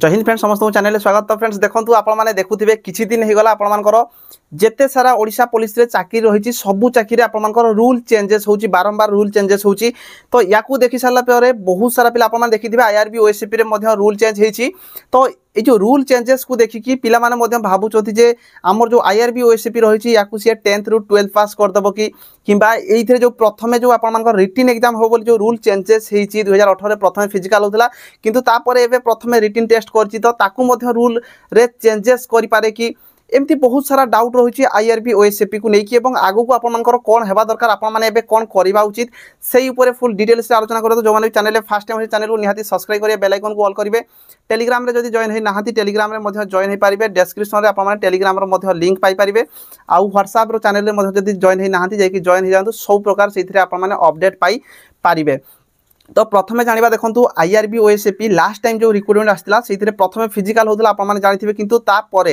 জয় Hind friends সমস্ত চ্যানেলে স্বাগত ফ্রেন্ডস দেখন্তু আপনার দেখুবে কিছু দিন হয়ে গলা আপনার যেতে সারা ওড়শা পুলিশে চাকরি রয়েছে সবু চাকরি আপনার রুল চেঞ্জেস হচ্ছে বারম্বার রুল চেঞ্জেস হচ্ছে তো ইয়াকু দেখি সারা পরে বহু সারা পিলা আপনার দেখিবে আইআরবি ওএসসিপি রে রুল চেঞ্জ হয়েছে তো এই যে রুল চেঞ্জেসু দেখিকি পিলামানে মধ্যে ভাবুচন্তি যে আমার যে আইআরবি ওএসসিপি রয়েছে ইয়াকু সি 10th রু 12 পাস করদব কি কিংবা এইথিরে যে প্রথমে যে আপনার রিটিন এক্সাম হব বলে যে রুল চেঞ্জেস হয়েছি দুই হাজার অঠরে প্রথমে ফিজিকাল হোলা কিন্তু তাপরে এবে প্রথমে রিটিন টেস্ট করছি তো তাকু মধ্যে রুলরে চেঞ্জেস করিপারে কি এমতি বহুত সারা ডাউট রয়েছে আইআরবি ওএসএপি কু নেকি এবং আগুক আপনমানকর কোন হেবা দরকার আপনার এবে কোন করিবা উচিত সেই উপরে ফুল ডিটেইলস আলোচনা করতো যে চ্যানেলে ফার্স্ট টাইম হই চ্যানেল নিহাতি সাবস্ক্রাইব করবে বেল আইকন অল করবে টেলিগ্রামে যদি জয়েন হয়ে না টেলিগ্রামে জয়েন হয়ে পারে ডেসক্রিপশনে আপনার টেলিগ্রামর পাই পারিবে আউ হোয়াটসআপ্র চ্যানেলে যদি জয়েন হই নাহাতি যাই কি জয়েন হই যাতে সব প্রকার সেই আপনার অপডেট পারিবে তো প্রথমে জাঁয়া দেখুন আইআরবি ওএসএপি লাস্ট টাইম যে রিক্রুটমেন্ট আসছিল সেই প্রথমে ফিজিকাল হোক আপনার জাঁথিবে কিন্তু তারপরে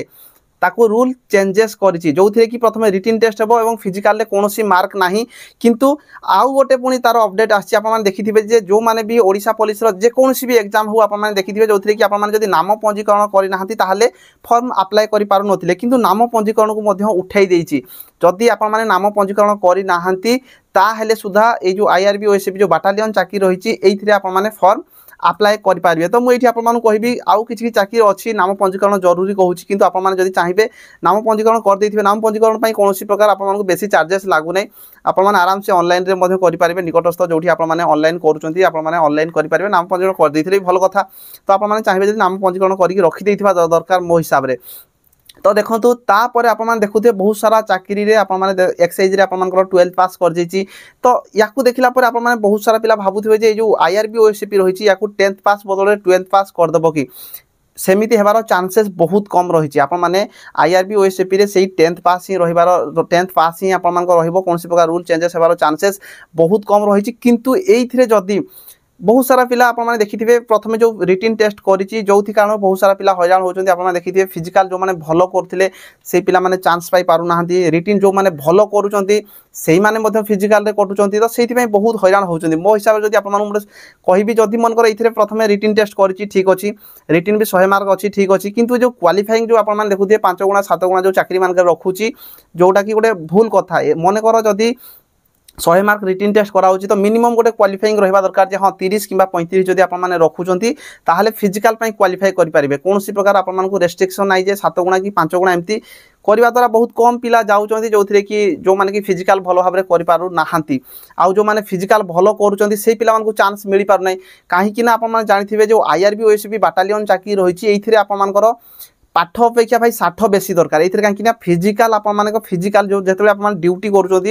ତାକୁ ରୁଲ୍ ଚେଞ୍ଜେସ୍ କରିଛି ଯେଉଁଥିରେ କି ପ୍ରଥମେ ରିଟିନ୍ ଟେଷ୍ଟ ହେବ ଏବଂ ଫିଜିକାଲରେ କୌଣସି ମାର୍କ ନାହିଁ କିନ୍ତୁ ଆଉ ଗୋଟେ ପୁଣି ତାର ଅପଡେଟ୍ ଆସିଛି ଆପଣମାନେ ଦେଖିଥିବେ ଯେ ଯେଉଁମାନେ ବି ଓଡ଼ିଶା ପୋଲିସର ଯେକୌଣସି ବି ଏକ୍ଜାମ୍ ହେଉ ଆପଣମାନେ ଦେଖିଥିବେ ଯେଉଁଥିରେ କି ଆପଣମାନେ ଯଦି ନାମ ପଞ୍ଜୀକରଣ କରିନାହାନ୍ତି ତାହେଲେ ଫର୍ମ ଆପ୍ଲାଏ କରିପାରୁନଥିଲେ କିନ୍ତୁ ନାମ ପଞ୍ଜୀକରଣକୁ ମଧ୍ୟ ଉଠାଇ ଦେଇଛି ଯଦି ଆପଣମାନେ ନାମ ପଞ୍ଜୀକରଣ କରିନାହାନ୍ତି ତାହେଲେ ସୁଦ୍ଧା ଏଇ ଯେଉଁ ଆଇଆର୍ବି ଓ ଏସ୍ଏବି ଯେଉଁ ବାଟାଲିୟନ୍ ଚାକିରି ରହିଛି ଏଇଥିରେ ଆପଣମାନେ ଫର୍ମ ଆପ୍ଲାଏ କରିପାରିବେ ତ ମୁଁ ଏଇଠି ଆପଣମାନଙ୍କୁ କହିବି ଆଉ କିଛି କିଛି ଚାକିରି ଅଛି ନାମ ପଞ୍ଜୀକରଣ ଜରୁରୀ କହୁଛି କିନ୍ତୁ ଆପଣମାନେ ଯଦି ଚାହିଁବେ ନାମ ପଞ୍ଜୀକରଣ କରିଦେଇଥିବେ ନାମ ପଞ୍ଜୀକରଣ ପାଇଁ କୌଣସି ପ୍ରକାର ଆପଣମାନଙ୍କୁ ବେଶୀ ଚାର୍ଜେସ୍ ଲାଗୁନାହିଁ ଆପଣମାନେ ଆରାମସେ ଅନଲାଇନ୍ରେ ମଧ୍ୟ କରିପାରିବେ ନିକଟସ୍ଥ ଯେଉଁଠି ଆପଣମାନେ ଅନଲାଇନ୍ କରୁଛନ୍ତି ଆପଣମାନେ ଅନଲାଇନ୍ କରିପାରିବେ ନାମ ପଞ୍ଜୀକରଣ କରିଦେଇଥିଲେ ବି ଭଲ କଥା ତ ଆପଣମାନେ ଚାହିଁବେ ଯଦି ନାମ ପଞ୍ଜୀକରଣ କରିକି ରଖିଦେଇଥିବା ଦରକାର ମୋ ହିସାବରେ ତ ଦେଖନ୍ତୁ ତାପରେ ଆପଣମାନେ ଦେଖୁଥିବେ ବହୁତ ସାରା ଚାକିରିରେ ଆପଣମାନେ ଏକ୍ସାଇଜ୍ରେ ଆପଣମାନଙ୍କର ଟୁଏଲ୍ଥ ପାସ୍ କରିଯାଇଛି ତ ୟାକୁ ଦେଖିଲା ପରେ ଆପଣମାନେ ବହୁତ ସାରା ପିଲା ଭାବୁଥିବେ ଯେ ଏଇ ଯେଉଁ ଆଇ ଆର୍ ଆଇଆର୍ବି ଓଏସ୍ସିପି ରହିଛି ୟାକୁ ଟେନ୍ଥ ପାସ୍ ବଦଳରେ ଟୁଏଲ୍ଥ ପାସ୍ କରିଦେବ କି ସେମିତି ହେବାର ଚାନ୍ସେସ୍ ବହୁତ କମ୍ ରହିଛି ଆପଣମାନେ ଆଇ ଆର୍ ବି ଓଏସ୍ଏପିରେ ସେଇ ଟେନ୍ଥ ପାସ୍ ହିଁ ରହିବାର ଟେନ୍ଥ ପାସ୍ ହିଁ ଆପଣମାନଙ୍କର ରହିବ କୌଣସି ପ୍ରକାର ରୁଲ୍ ଚେଞ୍ଜେସ୍ ହେବାର ଚାନ୍ସେସ୍ ବହୁତ କମ୍ ରହିଛି କିନ୍ତୁ ଏଇଥିରେ ଯଦି বহু সারা পিলা আপনার মানে দেখিবে প্রথমে যে রিটিন টেস্ট করেছি যে কারণ বহু সারা পিলা হইরাণ হচ্ছেন আপনার দেখিবে ফিজিকাল যে ভালো করলে সেই পিলা মানে চান্স পাই পারু না রিটিন যে ভালো করুচার সেই মানে ফিজিকালে কটুচার তো সেইপাই বহু হইরাণ হচ্ছেন মো হিসাবে যদি আপনার মানে কবি যদি মনকর এই প্রথমে রিটিন টেস্ট করেছি ঠিক অছি রিটিন বি শহে মার্ক অছি ঠিক অছি কিন্তু মানে যে কোয়ালিফাইং যে আপনার দেখুবে পাঁচ গুণা সাত গুণা যে চাকরি মানুষ রখুছি যেটা কি গোটে ভুল কথা মনে কর যদি ଶହେ ମାର୍କ ରିଟିନ୍ ଟେଷ୍ଟ କରାହେଉଛି ତ ମିନିମମ୍ ଗୋଟେ କ୍ୱାଲିଫାଇଂ ରହିବା ଦରକାର ଯେ ହଁ ତିରିଶ କିମ୍ବା ପଇଁତିରିଶ ଯଦି ଆପଣମାନେ ରଖୁଛନ୍ତି ତାହେଲେ ଫିଜିକାଲ୍ ପାଇଁ କ୍ୱାଲିଫାଇ କରିପାରିବେ କୌଣସି ପ୍ରକାର ଆପଣମାନଙ୍କୁ ରେଷ୍ଟ୍ରିକ୍ସନ୍ ନାହିଁ ଯେ ସାତ ଗୁଣା କି ପାଞ୍ଚ ଗୁଣା ଏମିତି କରିବା ଦ୍ୱାରା ବହୁତ କମ୍ ପିଲା ଯାଉଛନ୍ତି ଯେଉଁଥିରେ କି ଯେଉଁମାନେ କି ଫିଜିକାଲ୍ ଭଲ ଭାବରେ କରିପାରୁନାହାନ୍ତି ଆଉ ଯେଉଁମାନେ ଫିଜିକାଲ୍ ଭଲ କରୁଛନ୍ତି ସେଇ ପିଲାମାନଙ୍କୁ ଚାନ୍ସ ମିଳିପାରୁନାହିଁ କାହିଁକି ନା ଆପଣମାନେ ଜାଣିଥିବେ ଯେଉଁ ଆଇଆର୍ବି ଓଏସ୍ବି ବାଟାଲିୟନ୍ ଚାକିରି ରହିଛି ଏଇଥିରେ ଆପଣମାନଙ୍କର পাঠ অপেক্ষা ভাই পাঠ বেশি দরকার এইথিরে কাহিঁকি না ফিজিকাল আপনার ফিজিকাল যেতবে আপনার ডিউটি করছেন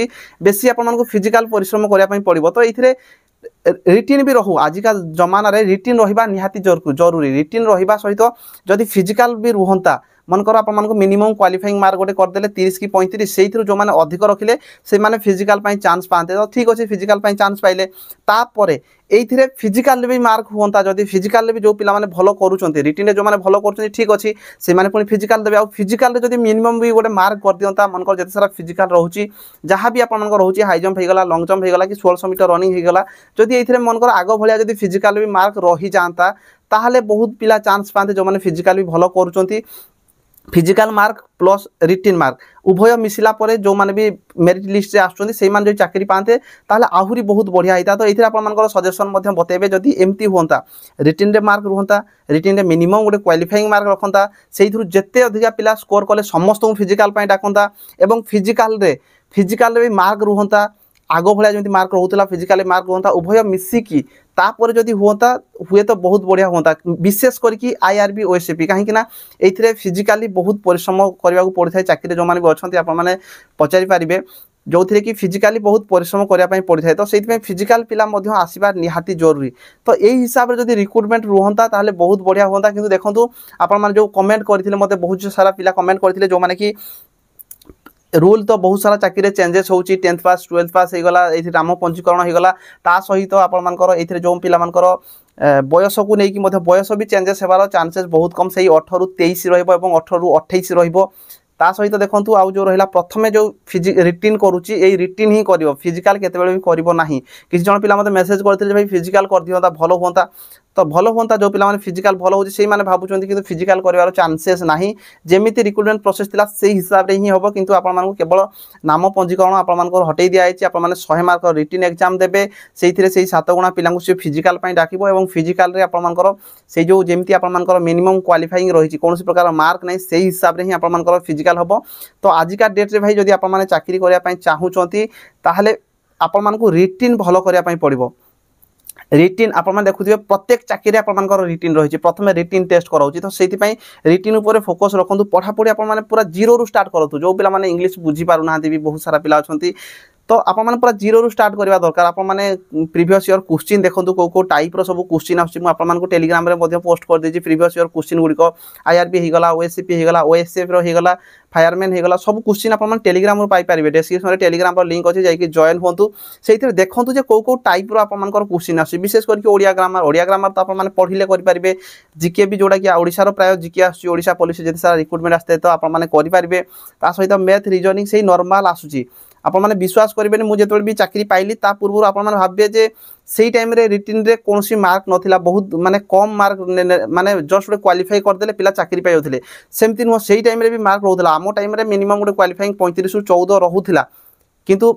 বেশি আপনার ফিজিকাল পরিশ্রম করা পড়ব তো এইথিরে রিটিন বি রহু আজিকা জমানার রিটিন রহবা নিহতি জরুরি রিটিন রহবা সহিত যদি ফিজিকাল বি রুহতা মনকর আপনার মিনিমম কোয়ালিফাইং মার্ক গোটে করেদেলে তিরিশ কি পঁয়ত্রিশ সেইথর যে অধিক রখিলে সে ফিজিকাল চান্স পাতে তো ঠিক আছে ফিজিকাল চান্স পাইলে তাপরে এইথিরে ফিজিকাল বি মার্ক হুঁতা যদি ফিজিকাল বি যে পিলা মানে ভালো করছেন রিটিনে যে ভাল করছেন ঠিক আছে সে পুঁ ফিজিকাল দেবে ফিজিকাল যদি মিনিমম বি গোটে মার্ক করেদিতা মনকর যেতে সারা ফিজিকাল রয়েছে যা বি আপনার রয়েছে হাই জম্প হয়ে গলা লং জম্প হয়ে গলা কি ষোলশ মিটর রনিং হয়ে গলা যদি এইথিরে মনকর আগ ভাল যদি ফিজিকাল বি মার্ক রহি যাতা তাহলে বহুত পিলা চান্স পাতে যে ফিজিকাল বি ভাল করছেন physical mark plus written mark ଉଭୟ ମିଶିଲା ପରେ ଯେଉଁମାନେ ବି ମେରିଟ୍ ଲିଷ୍ଟରେ ଆସୁଛନ୍ତି ସେଇମାନେ ଯଦି ଚାକିରି ପାଆନ୍ତେ ତାହେଲେ ଆହୁରି ବହୁତ ବଢ଼ିଆ ହେଇତା ତ ଏଥିରେ ଆପଣମାନଙ୍କର ସଜେସନ୍ ମଧ୍ୟ ବତେଇବେ ଯଦି ଏମିତି ହୁଅନ୍ତା ରିଟିନ୍ରେ ମାର୍କ ରୁହନ୍ତା ରିଟିନ୍ରେ ମିନିମମ୍ ଗୋଟେ କ୍ୱାଲିଫାଇଂ ମାର୍କ ରଖନ୍ତା ସେଇଥିରୁ ଯେତେ ଅଧିକା ପିଲା ସ୍କୋର କଲେ ସମସ୍ତଙ୍କୁ ଫିଜିକାଲ୍ ପାଇଁ ଡାକନ୍ତା ଏବଂ ଫିଜିକାଲ୍ରେ ଫିଜିକାଲ୍ରେ ବି ମାର୍କ ରୁହନ୍ତା ଆଗ ଭଳିଆ ଯେମିତି ମାର୍କ ରହୁଥିଲା ଫିଜିକାଲି ମାର୍କ ରୁହନ୍ତା ଉଭୟ ମିଶିକି ତାପରେ ଯଦି ହୁଅନ୍ତା ହୁଏତ ବହୁତ ବଢ଼ିଆ ହୁଅନ୍ତା ବିଶେଷ କରିକି ଆଇଆର୍ବି ଓଏସ୍ଏପି କାହିଁକିନା ଏଇଥିରେ ଫିଜିକାଲି ବହୁତ ପରିଶ୍ରମ କରିବାକୁ ପଡ଼ିଥାଏ ଚାକିରିରେ ଯେଉଁମାନେ ବି ଅଛନ୍ତି ଆପଣମାନେ ପଚାରିପାରିବେ ଯେଉଁଥିରେ କି ଫିଜିକାଲି ବହୁତ ପରିଶ୍ରମ କରିବା ପାଇଁ ପଡ଼ିଥାଏ ତ ସେଇଥିପାଇଁ ଫିଜିକାଲ ପିଲା ମଧ୍ୟ ଆସିବା ନିହାତି ଜରୁରୀ ତ ଏଇ ହିସାବରେ ଯଦି ରିକ୍ରୁଟମେଣ୍ଟ ରୁହନ୍ତା ତାହେଲେ ବହୁତ ବଢ଼ିଆ ହୁଅନ୍ତା କିନ୍ତୁ ଦେଖନ୍ତୁ ଆପଣମାନେ ଯେଉଁ କମେଣ୍ଟ କରିଥିଲେ ମୋତେ ବହୁତ ସାରା ପିଲା କମେଣ୍ଟ କରିଥିଲେ ଯେଉଁମାନେ କି রুল তো বহুত সারা চাকরিরে চেঞ্জেস হচ্ছে টেন্থ পাস টুয়েলভ পাস হয়েগলা এই নাম পঞ্জীকরণ হয়েগলা তা সহিত আপনার এই যে পিলামানকর বয়সকু নেইকি মধ্যে বয়স বি চেঞ্জেস হবার চান্সেস বহুত কম সেই অঠর তেইশ রহব এবং অঠর অঠেইশ রহব তা সহিত দেখুন আউ যে রহিলা প্রথমে যে ফিজি রিটিন করুচি এই রিটিন হি করব ফিজিকাল কেতবে করব না কিছু জন পিলা মতো মেসেজ করে ভাই ফিজিকাল করে দিও ভাল হুঁতা ତ ଭଲ ହୁଅନ୍ତା ଯେଉଁ ପିଲାମାନେ ଫିଜିକାଲ ଭଲ ହେଉଛି ସେଇମାନେ ଭାବୁଛନ୍ତି କିନ୍ତୁ ଫିଜିକାଲ କରିବାର ଚାନ୍ସେସ୍ ନାହିଁ ଯେମିତି ରିକ୍ରୁଟମେଣ୍ଟ ପ୍ରୋସେସ୍ ଥିଲା ସେଇ ହିସାବରେ ହିଁ ହେବ କିନ୍ତୁ ଆପଣମାନଙ୍କୁ କେବଳ ନାମ ପଞ୍ଜୀକରଣ ଆପଣମାନଙ୍କର ହଟେଇ ଦିଆଯାଇଛି ଆପଣମାନେ ଶହେ ମାର୍କର ରିଟିନ୍ ଏକ୍ଜାମ୍ ଦେବେ ସେଇଥିରେ ସେଇ ସାତ ଗୁଣା ପିଲାଙ୍କୁ ସେ ଫିଜିକାଲ ପାଇଁ ଡାକିବ ଏବଂ ଫିଜିକାଲରେ ଆପଣମାନଙ୍କର ସେଇ ଯେଉଁ ଯେମିତି ଆପଣମାନଙ୍କର ମିନିମମ୍ କ୍ୱାଲିଫାଇଂ ରହିଛି କୌଣସି ପ୍ରକାର ମାର୍କ ନାହିଁ ସେଇ ହିସାବରେ ହିଁ ଆପଣମାନଙ୍କର ଫିଜିକାଲ ହେବ ତ ଆଜିକା ଡେଟ୍ରେ ଭାଇ ଯଦି ଆପଣମାନେ ଚାକିରି କରିବା ପାଇଁ ଚାହୁଁଛନ୍ତି ତାହେଲେ ଆପଣମାନଙ୍କୁ ରିଟିନ୍ ଭଲ କରିବା ପାଇଁ ପଡ଼ିବ রিটিন আপনার দেখুবে প্রত্যেক চাকরি আপনার রিটিন রয়েছে প্রথমে রিটিন টেস্ট করা উচিত তো সেইপাই রিটিন উপরে ফোকস রাখুন পড়াপড়ি আপনার পুরা জিরো স্টার্ট করতু যে পিলা মানে ইংলিশ বুঝিপার না বহু সারা পিলা অনেক তো আপনার মানে পুরা জিরো স্টার্ট করা দরকার আপনার প্রিভিয়স ইয়র কোশ্চিন দেখুন কেউ কেউ টাইপ্র সব কোশ্চিন আসছে মু আপনার টেলিগ্রামে পোস্ট করে দিয়েছি প্রিভিয়স ইয়র কোশ্চিন গুড়ি আইআরবি হয়েগলা ওএসসিপি হয়েগলা ওএসএফর গেল ফায়ারম্যান হয়ে গেল সব কোশ্চিন আপনার টেলিগ্রাম পাইপারে ডেসক্রিপশনে টেলিগ্রামর লিঙ্ক অছে যাই জয়েন হুম সেই দেখুন যে কেউ কেউ টাইপ্র আপনার কোশ্চিন আসছে বিশেষ করি ওড়িয়া গ্রামার ওড়িয়া গ্রামার তো আপনার পড়লে করে জিকে বি যেটা কি ওড়শার প্রায় জিকে আসছে ওড়শা পুলিশ যেতে সারা রিক্রুটমেন্ট আসতে তো আপনার করে তা সহ মেথ রিজনিং সেই নর্মাল আসুচি আপনার বিশ্বাস করবে মু যেত চাকরি পাইলি তা পূর্ব আপনার ভাববে যে সেই টাইমে রিটিন্রে কোণী মার্ক নথিলা বহুত মানে কম মার্ক মানে জস্ট গোটে কোয়ালিফাই করেদেলে পিলা চাকরি পাইলে সেমতি নুহ সেই টাইমে বি মার্ক রহুলা আম টাইমে মিনিমম গোটে কোয়ালিফাইং পঁয়ত্রিশ চৌদ রহুলা কিন্তু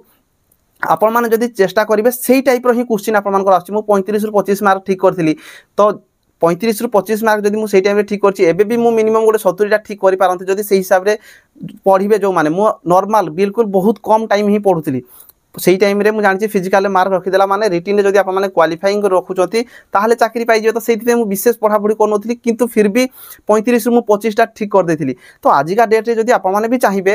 আপনার যদি চেষ্টা করবে সেই টাইপর হি কোশ্চিন আপনার আসছে মু পঁয়ত্রিশ পঁচিশ মার্ক ঠিক করি তো পঁয়ত্রিশ পঁচিশ মার্ক যদি সেই টাইমে ঠিক করছি এবে বি মু মিনিমম গোটে সতুরিটা ঠিক করে পারতে যদি সেই হিসাবে পড়বে যে মু নর্মাল বিলকুল বহুত কম টাইম হি পড়ুলি সেই টাইমে জাঁচি ফিজিকাল মার্ক রখিদেলা মানে রিটিনে যদি আপনার কোয়ালিফাইং রখুঁচ তাহলে চাকরি পাইযে তো সেই মু বিশেষ পড়াপড়ি করুনি কিন্তু ফির বি পঁয়ত্রিশ পঁচিশটা ঠিক করে দিয়ে তো আজিকা ডেটে যদি আপনার বি চাইবে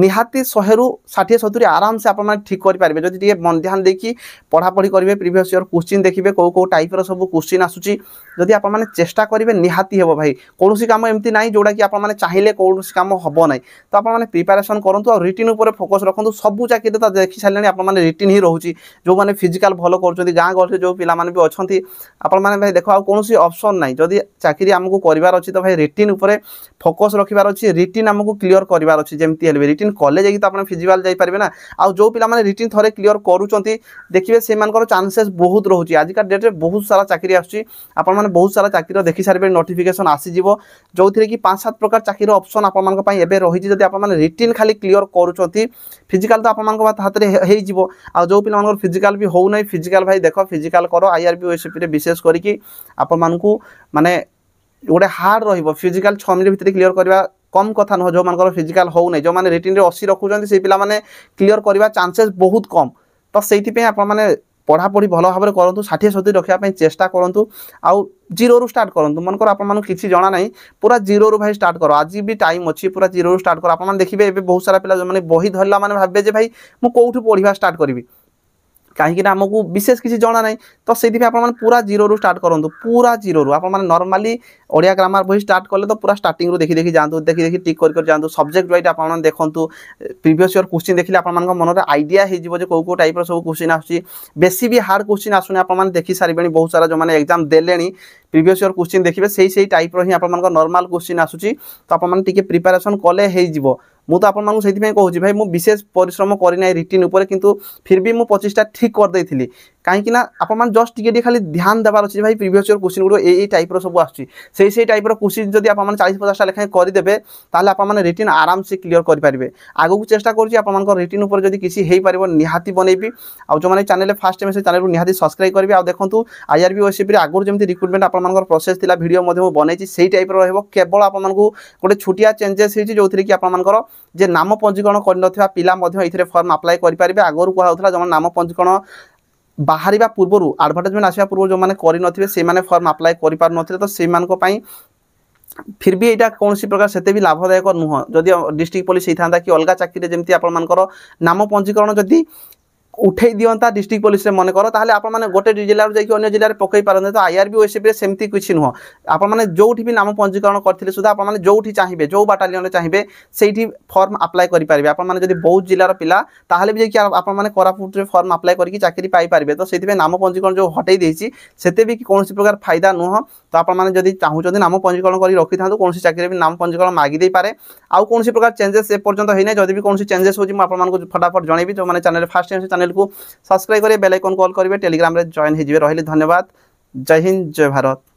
নিহাতি শহেরু ষাঠিয়ে সতুরি আরামসে আপনার ঠিক করে যদি টিকি মন ধ্যান দিয়ে পড়াপড়ি করবে প্রিভিয়াস ইয়ার কোশ্চিন দেখবে কেউ কেউ টাইপের সব কোশ্চিন আসুচি যদি আপনার চেষ্টা করবে নিহাতি হব ভাই কৌশি কাম এমতি নাই যেটা কি আপনার চাইলে কৌশি কাম হব না তো আপনার প্রিপারেসন করতু আর রিটিন উপরে ফোকস রাখুন সবু চাকরিতে তা দেখি সারে আপনার রিটিন হি রয়েছে যে ফিজিকাল ভালো করছেন গাঁ গহলে যে পিলা বি অনেক আপনার ভাই দেখো আসি অপশন নাই যদি চাকরি আমি করবার অ ভাই রিটিন উপরে ফোকস রাখবার অ রিটিন আমি ক্লিয়র করবার অমি হলে ରିଟିନ୍ କଲେ ଯାଇକି ତ ଆପଣ ଫିଜିକାଲ୍ ଯାଇପାରିବେ ନା ଆଉ ଯେଉଁ ପିଲାମାନେ ରିଟିନ୍ ଥରେ କ୍ଲିଅର୍ କରୁଛନ୍ତି ଦେଖିବେ ସେମାନଙ୍କର ଚାନ୍ସେସ୍ ବହୁତ ରହୁଛି ଆଜିକା ଡେଟ୍ରେ ବହୁତ ସାରା ଚାକିରି ଆସୁଛି ଆପଣମାନେ ବହୁତ ସାରା ଚାକିରିର ଦେଖିସାରିବେ ନୋଟିଫିକେସନ୍ ଆସିଯିବ ଯେଉଁଥିରେ କି ପାଞ୍ଚ ସାତ ପ୍ରକାର ଚାକିରିର ଅପସନ୍ ଆପଣମାନଙ୍କ ପାଇଁ ଏବେ ରହିଛି ଯଦି ଆପଣମାନେ ରିଟିନ୍ ଖାଲି କ୍ଲିଅର୍ କରୁଛନ୍ତି ଫିଜିକାଲ୍ ତ ଆପଣମାନଙ୍କ ହାତରେ ହେଇଯିବ ଆଉ ଯେଉଁ ପିଲାମାନଙ୍କର ଫିଜିକାଲ୍ ବି ହେଉନାହିଁ ଫିଜିକାଲ୍ ଭାଇ ଦେଖ ଫିଜିକାଲ୍ କର ଆଇଆର୍ବି ଓଏସ୍ଏଫିରେ ବିଶେଷ କରିକି ଆପଣମାନଙ୍କୁ ମାନେ ଗୋଟେ ହାର୍ଡ଼ ରହିବ ଫିଜିକାଲ୍ ଛଅ ମିନିଟ୍ ଭିତରେ କ୍ଲିଅର୍ କରିବା কম କଥା ନୁହଁ ଯେଉଁମାନଙ୍କର ଫିଜିକାଲ ହେଉନାହିଁ ଯେଉଁମାନେ ରିଟିନ୍ରେ ଅଶୀ ରଖୁଛନ୍ତି ସେଇ ପିଲାମାନେ କ୍ଲିଅର କରିବା ଚାନ୍ସେସ୍ ବହୁତ କମ୍ ତ ସେଇଥିପାଇଁ ଆପଣମାନେ ପଢ଼ାପଢ଼ି ଭଲ ଭାବରେ କରନ୍ତୁ ଷାଠିଏ ସତୁରି ରଖିବା ପାଇଁ ଚେଷ୍ଟା କରନ୍ତୁ ଆଉ ଜିରୋରୁ ଷ୍ଟାର୍ଟ କରନ୍ତୁ ମନେକର ଆପଣମାନଙ୍କୁ କିଛି ଜଣା ନାହିଁ ପୁରା ଜିରୋରୁ ଭାଇ ଷ୍ଟାର୍ଟ କର ଆଜି ବି ଟାଇମ୍ ଅଛି ପୁରା ଜିରୋରୁ ଷ୍ଟାର୍ଟ କର ଆପଣମାନେ ଦେଖିବେ ଏବେ ବହୁତ ସାରା ପିଲା ଯେଉଁମାନେ ବହି ଧରିଲା ମାନେ ଭାବିବେ ଯେ ଭାଇ ମୁଁ କେଉଁଠୁ ପଢ଼ିବା ଷ୍ଟାର୍ଟ କରିବି କାହିଁକିନା ଆମକୁ ବିଶେଷ କିଛି ଜଣା ନାହିଁ ତ ସେଇଥିପାଇଁ ଆପଣମାନେ ପୁରା ଜିରୋରୁ ଷ୍ଟାର୍ଟ କରନ୍ତୁ ପୁରା ଜିରୋରୁ ଆପଣମାନେ ନର୍ମାଲି ଓଡ଼ିଆ ଗ୍ରାମାର ବହି ଷ୍ଟାର୍ଟ କଲେ ତ ପୁରା ଷ୍ଟାର୍ଟିଂରୁ ଦେଖି ଦେଖି ଯାଆନ୍ତୁ ଦେଖି ଦେଖି ଟିକ୍ କରି କରି ଯାଆନ୍ତୁ ସବଜେକ୍ଟ ୱାଇଜ୍ ଆପଣମାନେ ଦେଖନ୍ତୁ ପ୍ରିଭିୟସ୍ ଇୟର୍ କୋଶ୍ଚିନ୍ ଦେଖିଲେ ଆପଣମାନଙ୍କ ମନରେ ଆଇଡ଼ିଆ ହେଇଯିବ ଯେ କେଉଁ କେଉଁ ଟାଇପ୍ର ସବୁ କୋଶ୍ଚିନ୍ ଆସୁଛି ବେଶୀ ବି ହାର୍ଡ଼ କୋଶ୍ଚିନ୍ ଆସୁନି ଆପଣମାନେ ଦେଖିସାରିବେଣି ବହୁତ ସାରା ଯେଉଁମାନେ ଏକ୍ଜାମ୍ ଦେଲେଣି ପ୍ରିଭିୟସ୍ ଇୟର୍ କୋଶ୍ଚିନ୍ ଦେଖିବେ ସେଇ ସେଇ ଟାଇପ୍ର ହିଁ ଆପଣମାନଙ୍କ ନର୍ମାଲ୍ କୋଶ୍ଚିନ୍ ଆସୁଛି ତ ଆପଣମାନେ ଟିକେ ପ୍ରିପାରେସନ୍ କଲେ ହେଇଯିବ ମୁଁ ତ ଆପଣମାନଙ୍କୁ ସେଇଥିପାଇଁ କହୁଛି ଭାଇ ମୁଁ ବିଶେଷ ପରିଶ୍ରମ କରିନାହିଁ ରିଟିନ୍ ଉପରେ କିନ୍ତୁ ଫିର୍ ବି ମୁଁ ପଚିଶଟା ଠିକ୍ କରିଦେଇଥିଲି କାହିଁକିନା ଆପଣମାନେ ଜଷ୍ଟ ଟିକେ ଟିକେ ଖାଲି ଧ୍ୟାନ ଦେବାର ଅଛି ଭାଇ ପ୍ରିଭିୟସ୍ ଇୟର୍ କୋଶ୍ଚିନ୍ ଗୁଡ଼ିକ ଏଇ ଏଇ ଟାଇପ୍ର ସବୁ ଆସୁଛି ସେଇ ସେଇ ଟାଇପ୍ର କୋଶ୍ଚିନ୍ ଯଦି ଆପଣମାନେ ଚାଳିଶ ପଚାଶଟା ଲେଖାଏଁ କରିଦେବେ ତାହେଲେ ଆପଣମାନେ ରିଟିନ୍ ଆରାମସେ କ୍ଲିୟର୍ କରିପାରିବେ ଆଗକୁ ଚେଷ୍ଟା କରୁଛି ଆପଣମାନଙ୍କ ରିଟିନ୍ ଉପରେ ଯଦି କିଛି ହେଇପାରିବ ନିହାତି ବନେଇବି ଆଉ ଯେଉଁମାନେ ଚ୍ୟାନେଲ୍ ଫାର୍ଷ୍ଟ ଟାଇମ୍ ସେ ଚ୍ୟାନେଲ୍କୁ ନିହାତି ସବସ୍କ୍ରାଇବ୍ କରିବେ ଆଉ ଦେଖନ୍ତୁ ଆଇଆର୍ବି ଓସିପିରେ ଆଗରୁ ଯେମିତି ରିକ୍ରୁଟମେଣ୍ଟ ଆପଣମାନଙ୍କର ପ୍ରୋସେସ୍ ଥିଲା ଭିଡ଼ିଓ ମଧ୍ୟ ମୁଁ ବନେଇଛି ସେଇ ଟାଇପ୍ର ରହିବ କେବଳ ଆପଣମାନଙ୍କୁ ଗୋଟେ ଛୋଟିଆ ଚେଞ୍ଜେସ୍ ହେଇଛି ଯେଉଁଥିରେ କି ଆପଣମାନଙ୍କର ଯେ ନାମ ପଞ୍ଜୀକରଣ କରିନଥିବା ପିଲା ମଧ୍ୟ ଏଥିରେ ଫର୍ମ ଆପ୍ଲାଏ କରିପାରିବେ ଆଗରୁ କୁହାହେଉଥିଲା ଯେଉଁମାନେ ନାମ ପଞ୍ଜୀକରଣ ବାହାରିବା ପୂର୍ବରୁ ଆଡ଼ଭର୍ଟାଇଜମେଣ୍ଟ ଆସିବା ପୂର୍ବରୁ ଯେଉଁମାନେ କରିନଥିବେ ସେମାନେ ଫର୍ମ ଆପ୍ଲାଏ କରିପାରୁନଥିଲେ ତ ସେଇମାନଙ୍କ ପାଇଁ ফির বি এটা কোণী প্রকার সেতে বি লাভদায়ক নুহ যদি ডিস্ট্রিক্ট পুলিশ হয়ে থাকে কি অলগা চাকরি যেমি আপনার নাম পঞ্জীকরণ যদি উঠেই দিওতা ডিস্ট্রিক্ট পুলিশে মনে করো তাহলে আপনার মানে গোটে জেলার যাই অন্য জেলার পকাই পারে তো আইআরবি ওএসএফি সেমি কিছু নুহ আপনার মানে যেটি নাম পঞ্জীকরণ করলে সুদ্ধা আপনার মানে যেটি চাহিবে যে বাটালিয়নে চাহিবে সেইটি ফর্ম আপ্লাই করে পারবে আপনার যদি বৌদ্ধ জেলার পিলা তাহলে যাই আপনার কোরাপুটে ফর্ম আপ্লাই করি চাকরি পাইপারে তো সেই নাম পঞ্জীকরণ যে হটাই দিয়েছি সেতে বি কৌশি প্রকার ফাইদা নুহ তো আপনার যদি চাহুমান নাম পঞ্জীকরণ করে রকি থাকে কৌশি চাকরি নাম পঞ্জীকরণ মাগি দিয়ে আউ কৌশি প্রকার চেঞ্জেস এ পর্যন্ত হয়ে যদি বি চেঞ্জেস হচ্ছে আপনার ফটাফট জনাইবি যে চ্যানেল ফার্স্ট টাইম চ্যানেল কু সবসক্রাইব করে বেল আইকন কল করবে টেলিগ্রামে জয়েন হয়ে যাবে রহলে ধন্যবাদ জয় হিন্দ জয় ভারত